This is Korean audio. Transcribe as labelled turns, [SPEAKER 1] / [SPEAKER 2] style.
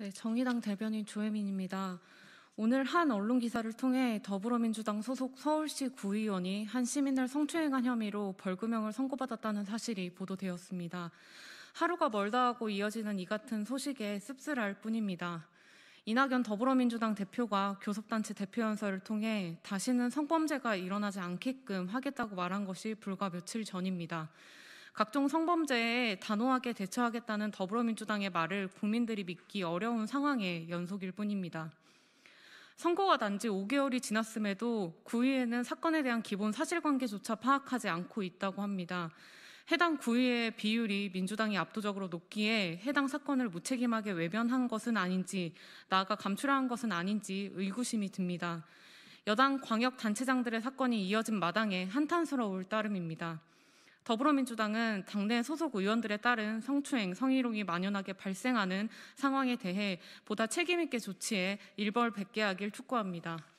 [SPEAKER 1] 네, 정의당 대변인 조혜민입니다. 오늘 한 언론 기사를 통해 더불어민주당 소속 서울시 구의원이 한 시민을 성추행한 혐의로 벌금형을 선고받았다는 사실이 보도되었습니다. 하루가 멀다 하고 이어지는 이 같은 소식에 씁쓸할 뿐입니다. 이낙연 더불어민주당 대표가 교섭단체 대표연설을 통해 다시는 성범죄가 일어나지 않게끔 하겠다고 말한 것이 불과 며칠 전입니다. 각종 성범죄에 단호하게 대처하겠다는 더불어민주당의 말을 국민들이 믿기 어려운 상황의 연속일 뿐입니다. 선거가 단지 5개월이 지났음에도 구의회는 사건에 대한 기본 사실관계조차 파악하지 않고 있다고 합니다. 해당 구의회 비율이 민주당이 압도적으로 높기에 해당 사건을 무책임하게 외면한 것은 아닌지 나아가 감출한 것은 아닌지 의구심이 듭니다. 여당 광역단체장들의 사건이 이어진 마당에 한탄스러울 따름입니다. 더불어민주당은 당내 소속 의원들에 따른 성추행, 성희롱이 만연하게 발생하는 상황에 대해 보다 책임있게 조치해 일벌백계하길 촉구합니다.